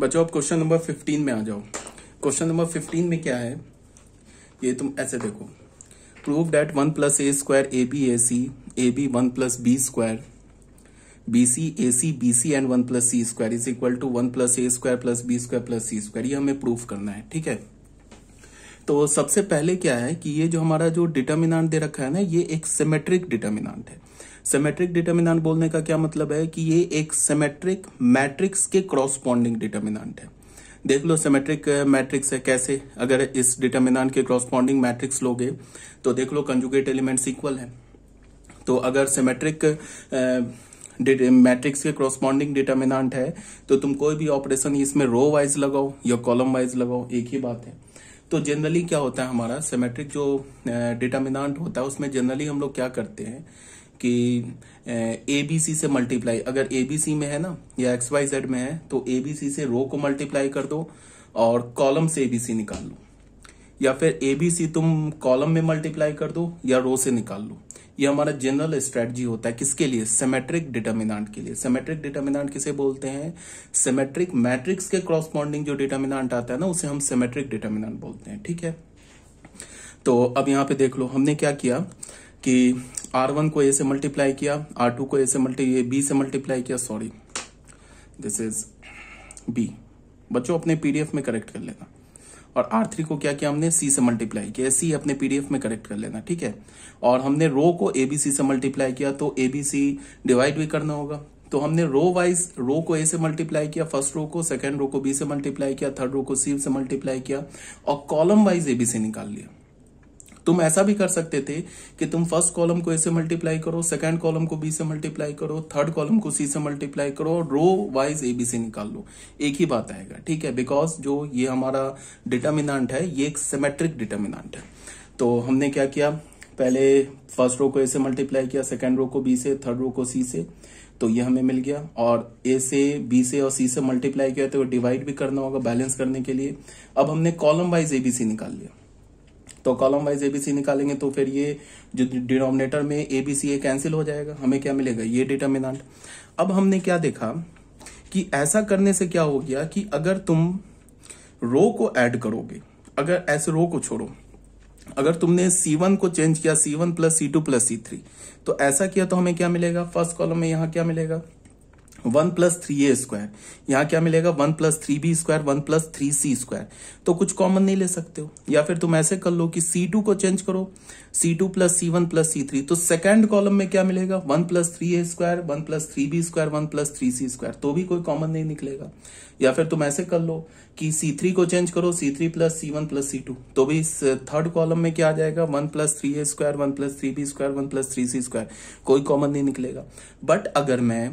बच्चों अब question number fifteen में आ जाओ क्वेश्चन नंबर फिफ्टीन में क्या है ये तुम ऐसे देखो prove that one plus A square A B A C A B one plus B square B C A C B C and one plus C square is equal to one plus A square plus B square plus C square ये हमें proof करना है ठीक है तो सबसे पहले क्या है कि ये जो हमारा जो डिटर्मिनाट दे रखा है ना ये एक सिमेट्रिक डिटर्मिनाट है सेमेट्रिक डिटर्मिनाट बोलने का क्या मतलब है कि ये एक सेमेट्रिक मैट्रिक्स के क्रॉसपॉन्डिंग डिटर्मिनाट है देख लो सेमेट्रिक मैट्रिक्स uh, है कैसे अगर इस डिटर्मिनाट के क्रॉसपॉन्डिंग मैट्रिक्स लोगे तो देख लो कंजुगेट एलिमेंट्स इक्वल है तो अगर सेमेट्रिक मैट्रिक्स uh, के क्रॉसपॉन्डिंग डिटर्मिनाट है तो तुम कोई भी ऑपरेशन इसमें रो वाइज लगाओ या कॉलम वाइज लगाओ एक ही बात है तो जनरली क्या होता है हमारा सेमेट्रिक जो डिटर्मिनाट uh, होता है उसमें जनरली हम लोग क्या करते हैं कि ए बी सी से मल्टीप्लाई अगर ए बी सी में है ना या एक्स वाई जेड में है तो ए बी सी से रो को मल्टीप्लाई कर दो और कॉलम से ए बी सी निकाल लो या फिर ए बी सी तुम कॉलम में मल्टीप्लाई कर दो या रो से निकाल लो ये हमारा जनरल स्ट्रेटजी होता है किसके लिए सेमेट्रिक डिटर्मिनाट के लिए सेमेट्रिक डिटर्मिनाट किसे बोलते हैं सेमेट्रिक मैट्रिक्स के क्रॉसपॉन्डिंग जो डिटर्मिनाट आता है ना उसे हम सेमेट्रिक डिटर्मिनाट बोलते हैं ठीक है तो अब यहां पे देख लो हमने क्या किया कि आर वन को ए से मल्टीप्लाई किया आर टू को ए से मल्टी बी से मल्टीप्लाई किया सॉरी दिस इज बी बच्चों अपने पीडीएफ में करेक्ट कर लेना और आर थ्री को क्या किया हमने सी से मल्टीप्लाई किया सी अपने पीडीएफ में करेक्ट कर लेना ठीक है और हमने रो को एबीसी से मल्टीप्लाई किया तो एबीसी डिवाइड भी करना होगा तो हमने रो वाइज रो को ए से मल्टीप्लाई किया फर्स्ट रो को सेकेंड रो को बी से मल्टीप्लाई किया थर्ड रो को सी से मल्टीप्लाई किया और कॉलम वाइज एबीसी निकाल लिया तुम ऐसा भी कर सकते थे कि तुम फर्स्ट कॉलम को ए से मल्टीप्लाई करो सेकंड कॉलम को बी से मल्टीप्लाई करो थर्ड कॉलम को सी से मल्टीप्लाई करो रो वाइज ए बी निकाल लो एक ही बात आएगा ठीक है बिकॉज जो ये हमारा डिटर्मिनांट है ये एक सिमेट्रिक डिटर्मिनांट है तो हमने क्या किया पहले फर्स्ट रो को ए से मल्टीप्लाई किया सेकेंड रो को बी से थर्ड रो को सी से तो ये हमें मिल गया और ए से बी से और सी से मल्टीप्लाई किया तो डिवाइड भी करना होगा बैलेंस करने के लिए अब हमने कॉलम वाइज एबीसी निकाल लिया तो कॉलम वाइज एबीसी निकालेंगे तो फिर ये जो डिनोमिनेटर में एबीसी ये कैंसिल हो जाएगा हमें क्या मिलेगा ये डिटर्मिनाट अब हमने क्या देखा कि ऐसा करने से क्या हो गया कि अगर तुम रो को ऐड करोगे अगर ऐसे रो को छोड़ो अगर तुमने C1 को चेंज किया C1 one plus C two plus C three तो ऐसा किया तो हमें क्या मिलेगा फर्स्ट कॉलम में यहां क्या मिलेगा one plus three A square यहाँ क्या मिलेगा one plus three B square one plus three C square तो कुछ कॉमन नहीं ले सकते हो या फिर तुम ऐसे कर लो कि सी टू को चेंज करो C two plus C one plus C three तो सेकेंड कॉलम में क्या मिलेगा one plus three A square one plus three B square one plus three C square तो भी कोई कॉमन नहीं निकलेगा या फिर तुम ऐसे कर लो कि सी थ्री को चेंज करो C three plus C one plus C two तो भी इस थर्ड uh, कॉलम में क्या आ जाएगा one plus three A square one plus three B square one plus three C square कोई कॉमन नहीं निकलेगा बट अगर मैं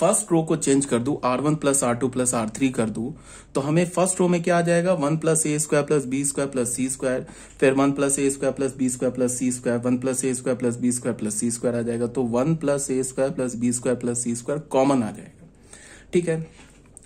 फर्स्ट रो को चेंज कर दू R one plus R two plus R three कर दू तो हमें फर्स्ट रो में क्या आ जाएगा one plus A square plus B square plus C square फिर one plus A square plus B square plus C square one plus A square plus B square plus C square आ जाएगा तो one plus A square plus B square plus C square common आ जाएगा ठीक है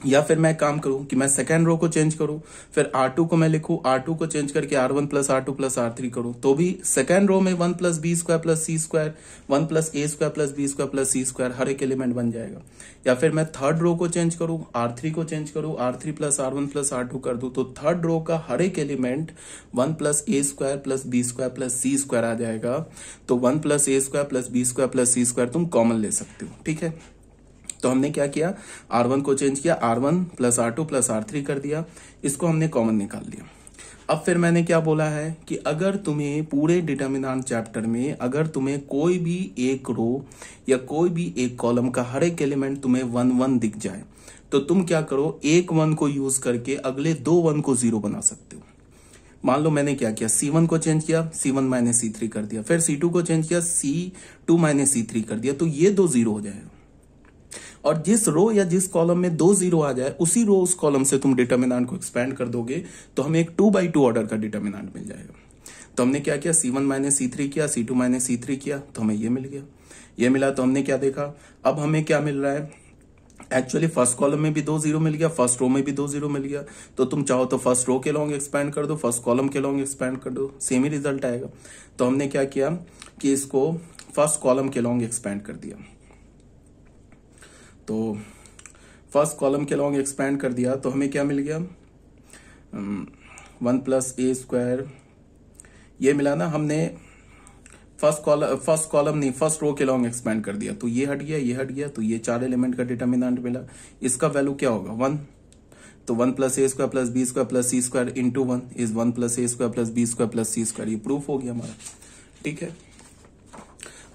या फिर मैं काम करूं कि मैं सेकेंड रो को चेंज करूं फिर आर टू को मैं लिखूं आर टू को चेंज करके R one plus R two plus R three करूं तो भी सेकेंड रो में one plus B square plus C square one plus A square plus B square plus C square हर एक एलिमेंट बन जाएगा या फिर मैं थर्ड रो को चेंज करूं आर थ्री को चेंज करूं R three plus R one plus R two कर दूं तो थर्ड रो का हर एक element one plus A square plus B square plus C square आ जाएगा तो one plus A square plus B square plus C square तुम कॉमन ले सकते हो ठीक है तो हमने क्या किया आर वन को चेंज किया R one plus R two plus R three कर दिया इसको हमने कॉमन निकाल लिया अब फिर मैंने क्या बोला है कि अगर तुम्हें पूरे डिटर्मिनांट चैप्टर में अगर तुम्हें कोई भी एक रो या कोई भी एक कॉलम का हर एक एलिमेंट तुम्हें वन वन दिख जाए तो तुम क्या करो एक वन को यूज करके अगले दो वन को जीरो बना सकते हो मान लो मैंने क्या किया सी वन को चेंज किया C one minus C three कर दिया फिर सी टू को चेंज किया C two minus C three कर दिया तो ये दो जीरो हो जाएगा और जिस रो या जिस कॉलम में दो जीरो आ जाए उसी रो उस कॉलम से तुम डिटर्मिनाट को एक्सपेंड कर दोगे तो हमें एक टू बाई टू ऑर्डर का डिटर्मिनाट मिल जाएगा तो हमने क्या किया C one minus C three किया C two minus C three किया तो हमें ये मिल गया ये मिला तो हमने क्या देखा अब हमें क्या मिल रहा है एक्चुअली फर्स्ट कॉलम में भी दो जीरो मिल गया फर्स्ट रो में भी दो जीरो मिल गया तो तुम चाहो तो फर्स्ट रो के लॉन्ग एक्सपेंड कर दो फर्स्ट कॉलम के लॉन्ग एक्सपेंड कर दो सेम ही रिजल्ट आएगा तो हमने क्या किया कि इसको फर्स्ट कॉलम के लॉन्ग एक्सपेंड कर दिया तो फर्स्ट कॉलम के लॉन्ग एक्सपैंड कर दिया तो हमें क्या मिल गया वन प्लस ए स्क्वायर ये मिला ना हमने फर्स्ट कॉलम फर्स्ट कॉलम नहीं फर्स्ट रो के लॉन्ग एक्सपैंड कर दिया तो ये हट गया ये हट गया तो ये चार एलिमेंट का डिटर्मिनेंट मिला इसका वैल्यू क्या होगा वन तो one plus A square plus B square plus C square into one is one plus A square plus B square plus C square ये प्रूफ हो गया हमारा ठीक है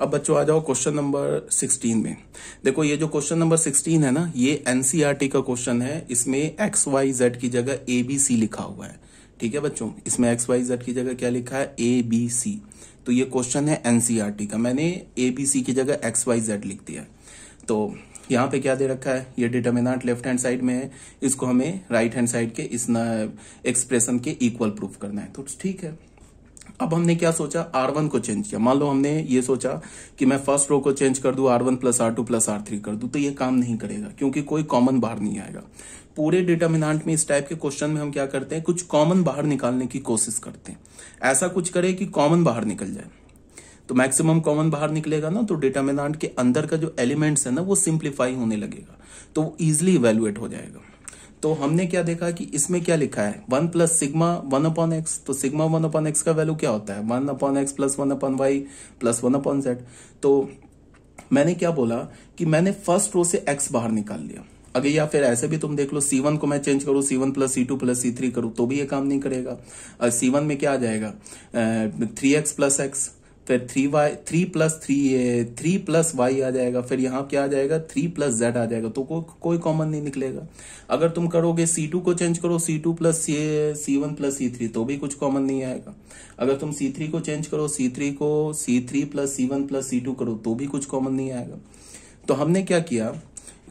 अब बच्चों आ जाओ क्वेश्चन नंबर 16 में देखो ये जो क्वेश्चन नंबर 16 है ना ये एनसीईआरटी e का क्वेश्चन है इसमें एक्स वाई जेड की जगह ए बी सी लिखा हुआ है ठीक है बच्चों इसमें एक्स वाई जेड की जगह क्या लिखा है ए बी सी तो ये क्वेश्चन है एनसीईआरटी e का मैंने ए बी सी की जगह एक्स वाई जेड लिख दिया तो यहाँ पे क्या दे रखा है ये डिटर्मिनाट लेफ्ट हैंड साइड में है इसको हमें राइट हैंड साइड के इस एक्सप्रेशन के इक्वल प्रूफ करना है तो ठीक है अब हमने क्या सोचा आर वन को चेंज किया मान लो हमने ये सोचा कि मैं फर्स्ट रो को चेंज कर दू R one plus R two plus R three कर दू तो ये काम नहीं करेगा क्योंकि कोई कॉमन बाहर नहीं आएगा पूरे डिटर्मिनाट में इस टाइप के क्वेश्चन में हम क्या करते हैं कुछ कॉमन बाहर निकालने की कोशिश करते हैं ऐसा कुछ करे कि कॉमन बाहर निकल जाए तो मैक्सिमम कॉमन बाहर निकलेगा ना तो डिटर्मिनाट के अंदर का जो एलिमेंट्स है ना वो सिंप्लीफाई होने लगेगा तो वो इजिली इवेलुएट हो जाएगा तो हमने क्या देखा कि इसमें क्या लिखा है one plus sigma one upon X तो सिग्मा वन अपॉन एक्स का वैल्यू क्या होता है one upon X plus one upon Y plus one upon Z तो मैंने क्या बोला कि मैंने फर्स्ट रो से एक्स बाहर निकाल लिया अगर या फिर ऐसे भी तुम देख लो सी वन को मैं चेंज करूं C one plus C two plus C three करूं तो भी ये काम नहीं करेगा सी वन में क्या आ जाएगा थ्री एक्स प्लस एक्स फिर three Y three plus three three plus Y आ जाएगा फिर यहां क्या आ जाएगा थ्री प्लस जेड आ जाएगा तो को, कोई कॉमन नहीं निकलेगा अगर तुम करोगे सी टू को चेंज करो C two plus C one plus C three तो भी कुछ कॉमन नहीं आएगा अगर तुम सी थ्री को चेंज करो सी थ्री को C three plus C one plus C two करो तो भी कुछ कॉमन नहीं आएगा तो हमने क्या किया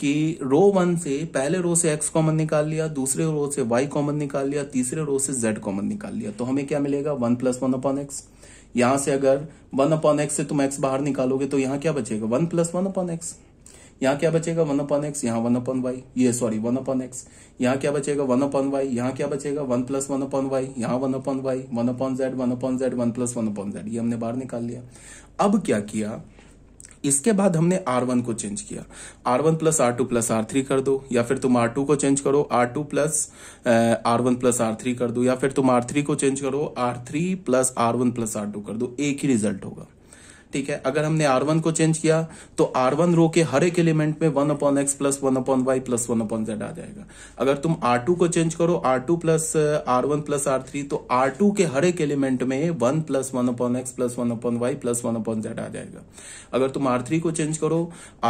कि रो वन से पहले रो से एक्स कॉमन निकाल लिया दूसरे रो से वाई कॉमन निकाल लिया तीसरे रो से जेड कॉमन निकाल लिया तो हमें क्या मिलेगा one plus one upon X यहां से अगर वन अपॉन एक्स से तुम एक्स बाहर निकालोगे तो यहाँ क्या बचेगा one plus one upon X यहाँ क्या बचेगा वन अपॉन एक्स यहाँ वन अपॉन वाई ये सॉरी वन अपॉन एक्स यहाँ क्या बचेगा वन अपॉन वाई यहाँ क्या बचेगा one plus one upon Y यहाँ one upon Y one upon Z one upon Z one plus one upon Z ये हमने बाहर निकाल लिया अब क्या किया इसके बाद हमने आर वन को चेंज किया R one plus R two plus R three कर दो या फिर तुम आर टू को चेंज करो R two plus R one plus R three कर दो या फिर तुम आर थ्री को चेंज करो R three plus R one plus R two कर दो एक ही रिजल्ट होगा ठीक है अगर हमने आर वन को चेंज किया तो आर वन रो के हर एक एलिमेंट में one upon X plus one upon Y plus one upon Z आ जाएगा अगर तुम आर टू को चेंज करो R two plus R one plus R three तो आर टू के हर एक एलिमेंट में one plus one upon X plus one upon Y plus one upon Z आ जाएगा अगर तुम आर थ्री को चेंज करो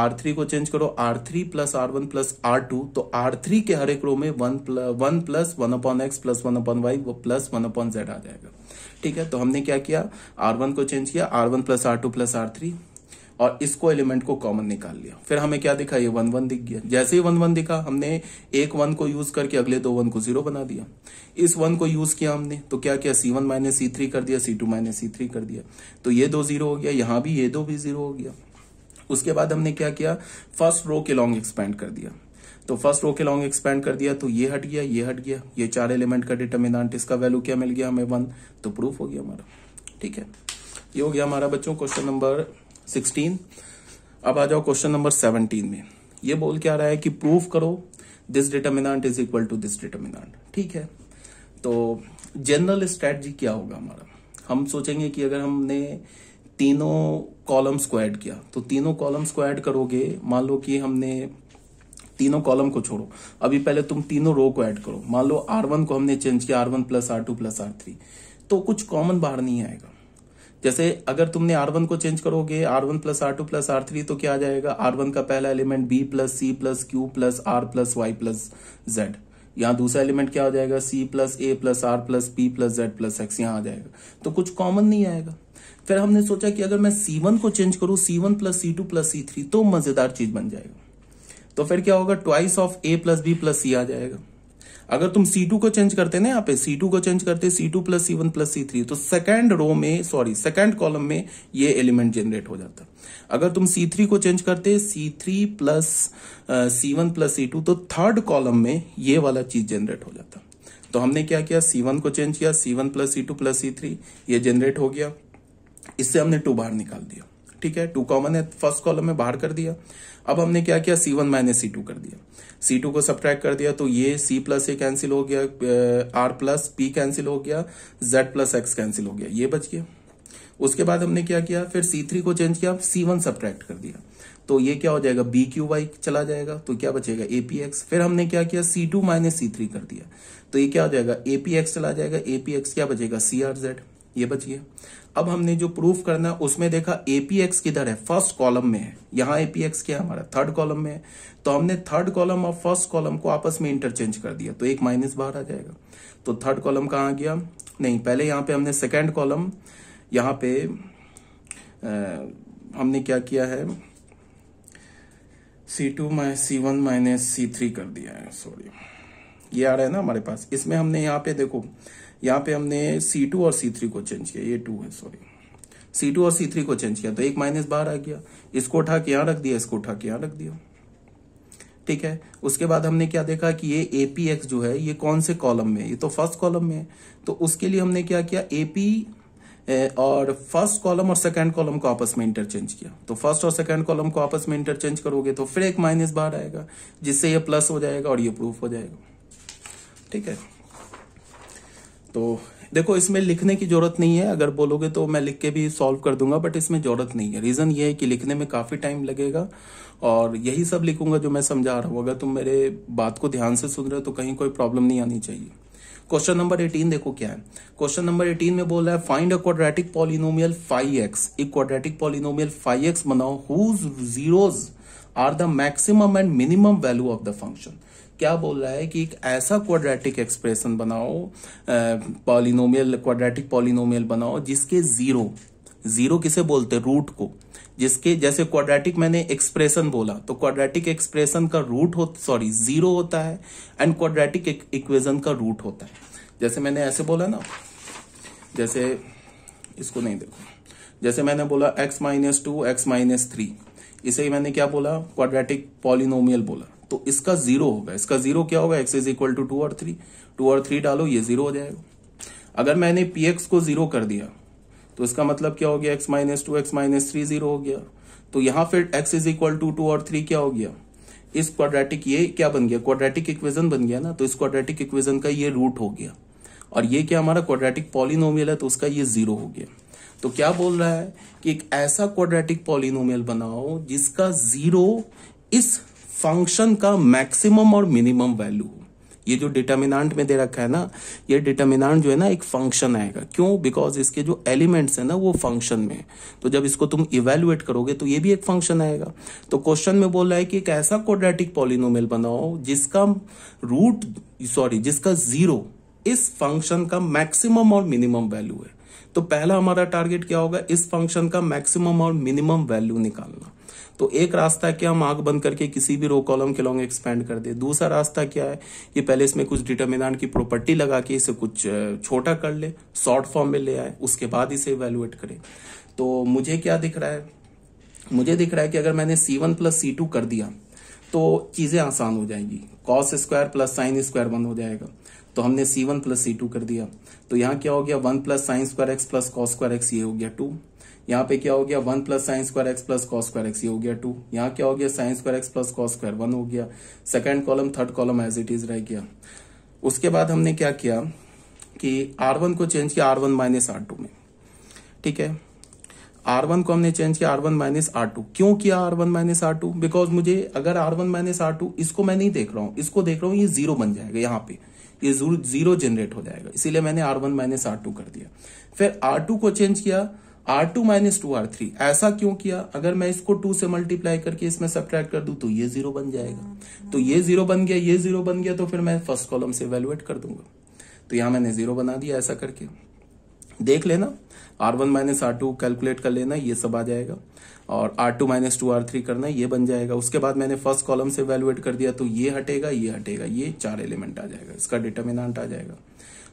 आर थ्री को चेंज करो R three plus R one plus R two तो आर थ्री के हर एक रो में one plus one upon X plus one upon Y plus one upon Z आ जाएगा ठीक है तो हमने क्या किया आर वन को चेंज किया R one plus R two plus R three और इसको एलिमेंट को कॉमन निकाल लिया फिर हमें क्या दिखा ये वन वन दिख गया जैसे ही वन वन दिखा हमने एक वन को यूज करके अगले दो वन को जीरो बना दिया इस वन को यूज किया हमने तो क्या किया C one minus C three कर दिया C two minus C three कर दिया तो ये दो जीरो हो गया यहां भी ये दो भी जीरो हो गया उसके बाद हमने क्या किया फर्स्ट रो के लॉन्ग एक्सपेंड कर दिया तो फर्स्ट रो के लॉन्ग एक्सपेंड कर दिया तो ये हट गया ये हट गया ये चार एलिमेंट का डिटर्मिनाट इसका वैल्यू क्या मिल गया हमें वन तो प्रूफ हो गया हमारा ठीक है ये हो गया हमारा बच्चों क्वेश्चन नंबर सिक्सटीन अब आ जाओ क्वेश्चन नंबर सेवनटीन में ये बोल के आ रहा है कि प्रूफ करो this determinant is equal to this determinant ठीक है तो जनरल स्ट्रेटजी क्या होगा हमारा हम सोचेंगे कि अगर हमने तीनों कॉलम्स को ऐड किया तो तीनों कॉलम्स को ऐड करोगे मान लो कि हमने तीनों कॉलम को छोड़ो अभी पहले तुम तीनों रो को ऐड करो मान लो आर वन को हमने चेंज किया R one plus R two plus R three तो कुछ कॉमन बाहर नहीं आएगा जैसे अगर तुमने आर वन को चेंज करोगे R one plus R two plus R three तो क्या आ जाएगा आर वन का पहला element B plus C plus Q plus R plus Y plus Z यहाँ दूसरा एलिमेंट क्या हो जाएगा C plus A plus R plus P plus Z plus x यहाँ आ जाएगा तो कुछ कॉमन नहीं आएगा फिर हमने सोचा कि अगर मैं सी वन को चेंज करूं C one plus C two plus C three तो मजेदार चीज बन जाएगा तो फिर क्या होगा twice of A plus B plus C आ जाएगा अगर तुम C2 को चेंज करते ना यहाँ पे C2 को चेंज करते C2 plus C one plus C three तो सेकेंड रो में सॉरी सेकेंड कॉलम में ये एलिमेंट जनरेट हो जाता अगर तुम C3 को चेंज करते C3 plus C one plus C two तो थर्ड कॉलम में ये वाला चीज जनरेट हो जाता तो हमने क्या किया C1 को चेंज किया C1 one plus C two plus C three ये जनरेट हो गया इससे हमने टू बाहर निकाल दिया ठीक है टू कॉमन है फर्स्ट कॉलम में बाहर कर दिया अब हमने क्या किया C one minus C two कर दिया सी टू को सब्ट्रैक्ट कर दिया तो ये सी प्लस ए कैंसिल हो गया आर प्लस पी कैंसिल हो गया जेड प्लस एक्स कैंसिल हो गया ये बच गया उसके बाद हमने क्या किया फिर सी थ्री को चेंज किया सी वन सब्ट्रैक्ट कर दिया तो ये क्या हो जाएगा बी क्यू वाई चला जाएगा तो क्या बचेगा एपीएक्स फिर हमने क्या किया C two minus C three कर दिया तो ये क्या हो जाएगा एपीएक्स चला जाएगा एपीएक्स क्या बचेगा सी आर जेड ये बचिए अब हमने जो प्रूफ करना है उसमें देखा एपीएक्स किधर है फर्स्ट कॉलम में है यहां एपीएक्स क्या है हमारा थर्ड कॉलम में है तो हमने थर्ड कॉलम और फर्स्ट कॉलम को आपस में इंटरचेंज कर दिया तो एक माइनस बाहर आ जाएगा तो थर्ड कॉलम आ गया नहीं पहले यहां पे हमने सेकेंड कॉलम यहाँ पे आ, हमने क्या किया है C two minus C one minus C three कर दिया है सॉरी ये आ रहा है ना हमारे पास इसमें हमने यहाँ पे देखो यहाँ पे हमने सी टू और सी थ्री को चेंज किया ये टू है सॉरी सी टू और सी थ्री को चेंज किया तो एक माइनस बाहर आ गया इसको उठा के यहाँ रख दिया इसको उठा के यहाँ रख दिया ठीक है उसके बाद हमने क्या देखा कि ये एक्स जो है ये कौन से कॉलम में ये तो फर्स्ट कॉलम में है तो उसके लिए हमने क्या किया एपी और फर्स्ट कॉलम और सेकंड कॉलम को आपस में इंटरचेंज किया तो फर्स्ट और सेकंड कॉलम को आपस में इंटरचेंज करोगे तो फिर एक माइनस बार आएगा जिससे ये प्लस हो जाएगा और ये प्रूफ हो जाएगा ठीक है तो देखो इसमें लिखने की जरूरत नहीं है अगर बोलोगे तो मैं लिख के भी सॉल्व कर दूंगा बट इसमें जरूरत नहीं है रीजन ये है कि लिखने में काफी टाइम लगेगा और यही सब लिखूंगा जो मैं समझा रहा हूं अगर तुम मेरे बात को ध्यान से सुन रहे हो तो कहीं कोई प्रॉब्लम नहीं आनी चाहिए क्वेश्चन नंबर एटीन देखो क्या है क्वेश्चन नंबर एटीन में बोल रहा है find a quadratic polynomial X एक क्वाड्रेटिक पॉलिनोमियल एक्स बनाओ whose are the maximum and minimum value of the function क्या बोल रहा है कि एक ऐसा क्वाड्रेटिक एक्सप्रेशन बनाओ पॉलिनोमियल क्वाड्रेटिक पॉलिनोमियल बनाओ जिसके जीरो जीरो किसे बोलते रूट को जिसके जैसे क्वाड्रेटिक मैंने एक्सप्रेशन बोला तो क्वाड्रेटिक एक्सप्रेशन का रूट हो सॉरी जीरो होता है एंड क्वाड्रेटिक इक्वेशन का रूट होता है जैसे मैंने ऐसे बोला ना जैसे इसको नहीं देखो जैसे मैंने बोला X minus two X minus three इसे मैंने क्या बोला क्वाड्रेटिक पॉलिनोमियल बोला तो इसका जीरो होगा इसका जीरो क्या होगा X is equal to two और थ्री टू और थ्री डालो ये जीरो हो जाएगा अगर मैंने पी एक्स को जीरो कर दिया तो इसका मतलब क्या हो गया X minus two X minus three zero हो गया तो यहां फिर X is equal to two और थ्री क्या हो गया इस क्वाड्रेटिक ये क्या बन गया क्वाड्रेटिक इक्वेशन बन गया ना तो इस क्वाड्रेटिक इक्वेशन का ये रूट हो गया और ये क्या हमारा क्वाड्रेटिक पॉलिनोमियल है तो उसका ये जीरो हो गया तो क्या बोल रहा है कि एक ऐसा क्वाड्रेटिक पॉलिनोमियल बनाओ जिसका जीरो इस फंक्शन का मैक्सिमम और मिनिमम वैल्यू हो ये जो डिटर्मिनाट में दे रखा है ना ये डिटर्मिनाट जो है ना एक फंक्शन आएगा क्यों बिकॉज इसके जो एलिमेंट्स है ना वो फंक्शन में तो जब इसको तुम इवेल्युएट करोगे तो ये भी एक फंक्शन आएगा तो क्वेश्चन में बोल रहा है कि एक ऐसा कोडेटिक पॉलिनोमियल बनाओ जिसका रूट सॉरी जिसका जीरो इस फंक्शन का मैक्सिमम और मिनिमम वैल्यू है तो पहला हमारा टारगेट क्या होगा इस फंक्शन का मैक्सिमम और मिनिमम वैल्यू निकालना तो एक रास्ता क्या हम आग बंद करके किसी भी रो कॉलम के लॉन्ग एक्सपेंड कर दे दूसरा रास्ता क्या है कि पहले इसमें कुछ डिटर्मिनाट की प्रॉपर्टी लगा के इसे कुछ छोटा कर ले शॉर्ट फॉर्म में ले आए उसके बाद इसे इवेल्युएट करें तो मुझे क्या दिख रहा है मुझे दिख रहा है कि अगर मैंने C one plus C two कर दिया तो चीजें आसान हो जाएंगी cos square plus sine square one हो जाएगा तो हमने C one plus C two कर दिया तो यहां क्या हो गया one plus sine square X plus cos square X ये हो गया टू यहाँ पे क्या हो गया one plus sine square X plus cos square X ये हो गया टू यहाँ क्या हो गया sine square X plus cos square one हो गया second column third column as it is रह गया उसके बाद हमने क्या किया कि आर वन को चेंज किया R one minus R two में ठीक है आर वन को हमने चेंज किया R one minus R two क्यों किया R one minus R two because मुझे अगर R one minus R two इसको मैं नहीं देख रहा हूं इसको देख रहा हूं ये जीरो बन जाएगा यहाँ पे ये जीरो जनरेट हो जाएगा इसीलिए मैंने R one minus R two कर दिया फिर आर टू को चेंज किया R two minus two R three ऐसा क्यों किया अगर मैं इसको टू से मल्टीप्लाई करके इसमें सब्ट्रैक्ट कर दू तो ये जीरो बन जाएगा तो ये जीरो बन गया ये जीरो बन गया तो फिर मैं फर्स्ट कॉलम से वैल्यूएट कर दूंगा तो यहां मैंने जीरो बना दिया ऐसा करके देख लेना R one minus R two calculate कर लेना ये सब आ जाएगा और R two minus two R three करना ये बन जाएगा उसके बाद मैंने फर्स्ट कॉलम से वैल्यूएट कर दिया तो ये हटेगा ये हटेगा ये चार एलिमेंट आ जाएगा इसका डिटर्मिनाट आ जाएगा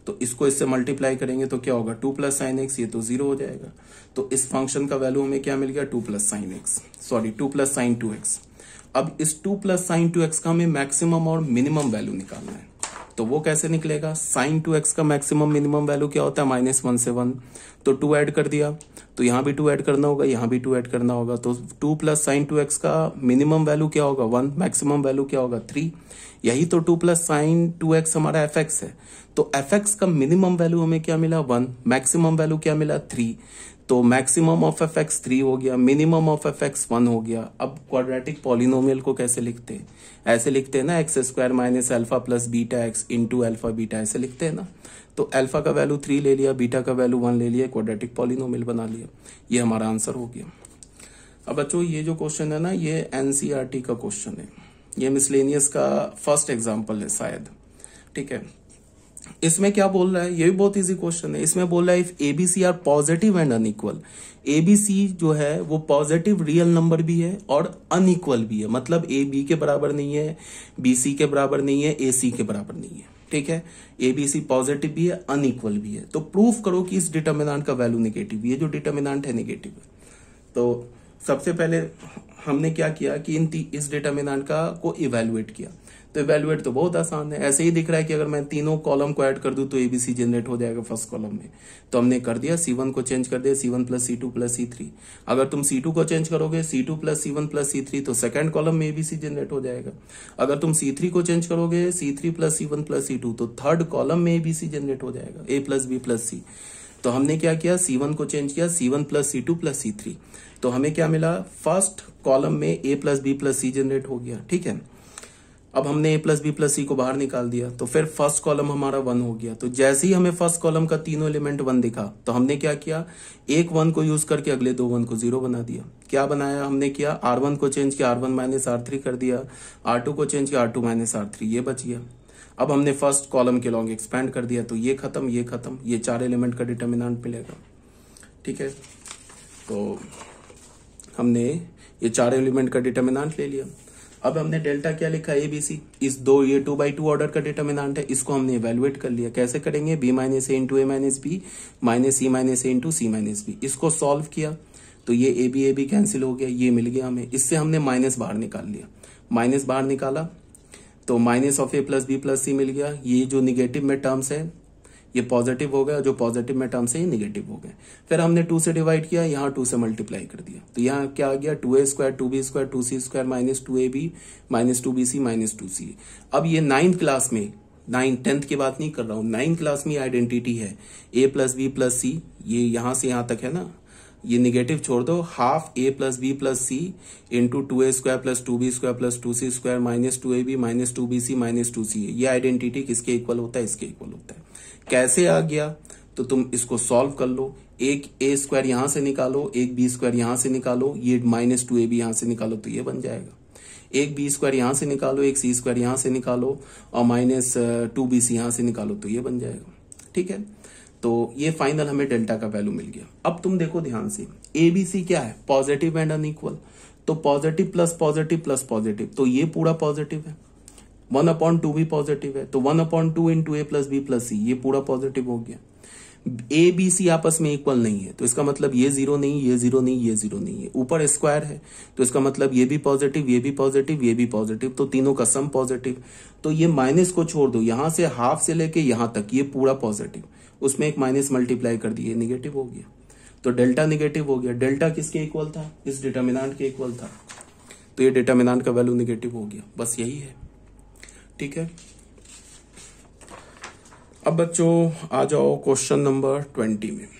तो इसको इससे मल्टीप्लाई करेंगे तो क्या होगा टू प्लस साइन एक्स ये तो जीरो हो जाएगा तो इस फंक्शन का वैल्यू हमें क्या मिल गया two plus sine X sorry two plus sine two X अब इस two plus sine two X का हमें मैक्सिमम और मिनिमम वैल्यू निकालना है तो वो कैसे निकलेगा साइन टू एक्स का मैक्सिमम मिनिमम वैल्यू क्या होता है माइनस वन से वन तो टू ऐड कर दिया तो यहां भी टू ऐड करना होगा यहां भी टू ऐड करना होगा तो two plus sine two X का मिनिमम वैल्यू क्या होगा वन मैक्सिमम वैल्यू क्या होगा थ्री यही तो two plus sine two X हमारा एफ एक्स है तो एफ एक्स का मिनिमम वैल्यू हमें क्या मिला वन मैक्सिमम वैल्यू क्या मिला थ्री तो maximum of F X three हो गया minimum of F X one हो गया अब क्वाड्रेटिक पॉलिनोमियल को कैसे लिखते हैं ऐसे लिखते हैं ना X square minus alpha plus beta X into alpha beta ऐसे लिखते हैं ना तो एल्फा का वैल्यू थ्री ले लिया बीटा का वैल्यू वन ले लिया क्वाड्रेटिक पॉलिनोमियल बना लिया ये हमारा आंसर हो गया अब बच्चों ये जो क्वेश्चन है ना ये एनसीआरटी e का क्वेश्चन है ये मिसलेनियस का फर्स्ट एग्जाम्पल है शायद ठीक है इसमें क्या बोल रहा है ये भी बहुत इजी क्वेश्चन है इसमें बोल रहा है if A B C are positive and unequal A B C जो है वो पॉजिटिव रियल नंबर भी है और अनइक्वल भी है मतलब ए बी के बराबर नहीं है बी सी के बराबर नहीं है ए सी के बराबर नहीं है ठीक है ए बी सी पॉजिटिव भी है अनइक्वल भी है तो प्रूफ करो कि इस डिटर्मिनांट का वैल्यू निगेटिव ये जो डिटर्मिनांट है निगेटिव है तो सबसे पहले हमने क्या किया कि इन इस डिटर्मिनांट का को इवेल्युएट किया तो इवेल्युएट तो बहुत आसान है ऐसे ही दिख रहा है कि अगर मैं तीनों कॉलम को ऐड कर दूं तो एबीसी जनरेट हो जाएगा फर्स्ट कॉलम में तो हमने कर दिया सी को चेंज कर दिया C one plus C two plus C three अगर तुम सी को चेंज करोगे C two plus C one plus C three तो सेकेंड कॉलम में एबीसी जनरेट हो जाएगा अगर तुम सी थ्री को चेंज करोगे C three plus C one plus C two तो थर्ड कॉलम में एबीसी जनरेट हो जाएगा A plus B plus C तो हमने क्या किया सी वन को चेंज किया C one plus C two plus C three तो हमें क्या मिला फर्स्ट कॉलम में A plus B plus C generate हो गया ठीक है अब हमने A plus B plus C को बाहर निकाल दिया तो फिर फर्स्ट कॉलम हमारा वन हो गया तो जैसे ही हमें फर्स्ट कॉलम का तीनों एलिमेंट वन दिखा तो हमने क्या किया एक वन को यूज करके अगले दो वन को जीरो बना दिया क्या बनाया हमने किया आर वन को चेंज किया R one minus R three कर दिया आर टू को चेंज किया R two minus R three ये बच गया अब हमने फर्स्ट कॉलम के लॉन्ग एक्सपैंड कर दिया तो ये खत्म ये खत्म ये चार एलिमेंट का डिटर्मिनेंट मिलेगा ठीक है तो हमने ये चार एलिमेंट का डिटर्मिनेंट ले लिया अब हमने डेल्टा क्या लिखा ए बी सी इस दो ये टू बाई टू ऑर्डर का डिटर्मिनाट है इसको हमने इवेलुएट कर लिया कैसे करेंगे B minus A into A minus B minus C minus A into C minus B इसको सॉल्व किया तो ये A B A B cancel हो गया ये मिल गया हमें इससे हमने माइनस बाहर निकाल लिया माइनस बाहर निकाला तो minus of A plus B plus C मिल गया ये जो निगेटिव में टर्म्स है ये पॉजिटिव हो गया जो पॉजिटिव में टर्म्स है ये निगेटिव हो गए फिर हमने टू से डिवाइड किया यहाँ टू से मल्टीप्लाई कर दिया तो यहाँ क्या आ गया two A square two B square two C square minus two A B minus two B C minus two C अब ये नाइन्थ क्लास में नाइन्थ टेंथ की बात नहीं कर रहा हूं नाइन्थ क्लास में आइडेंटिटी है A plus B plus C ये यहां से यहां तक है ना ये निगेटिव छोड़ दो half A plus B plus C into two A square plus two B square plus two C square minus two A B minus two B C minus two C ये आइडेंटिटी किसके equal होता है इसके equal होता है कैसे आ गया तो तुम इसको सॉल्व कर लो एक ए स्क्वायर यहां से निकालो एक बी स्क्वायर यहां से निकालो ये माइनस टू ए बी यहां से निकालो तो ये बन जाएगा एक बी स्क्वायर यहां से निकालो एक सी स्क्वायर यहां से निकालो और माइनस टू बी सी यहां से निकालो तो ये बन जाएगा ठीक है तो ये फाइनल हमें डेल्टा का वैल्यू मिल गया अब तुम देखो ध्यान से ए बी सी क्या है पॉजिटिव एंड अनइक्वल तो positive plus positive plus positive तो ये पूरा पॉजिटिव है वन अपॉन टू भी पॉजिटिव है तो one upon two in two A plus B plus C ये पूरा पॉजिटिव हो गया ए बी सी आपस में इक्वल नहीं है तो इसका मतलब ये जीरो नहीं ये जीरो नहीं ये जीरो नहीं है ऊपर स्क्वायर है तो इसका मतलब ये भी पॉजिटिव ये भी पॉजिटिव ये भी पॉजिटिव तो तीनों का सम पॉजिटिव तो ये माइनस को छोड़ दो यहां से हाफ से लेके यहां तक ये पूरा पॉजिटिव उसमें एक माइनस मल्टीप्लाई कर दिए निगेटिव हो गया तो डेल्टा निगेटिव हो गया डेल्टा किसके इक्वल था इस डिटर्मिनाट के इक्वल था तो ये डिटर्मिनाट का वैल्यू निगेटिव हो गया बस यही है ठीक है अब बच्चों आ जाओ क्वेश्चन नंबर ट्वेंटी में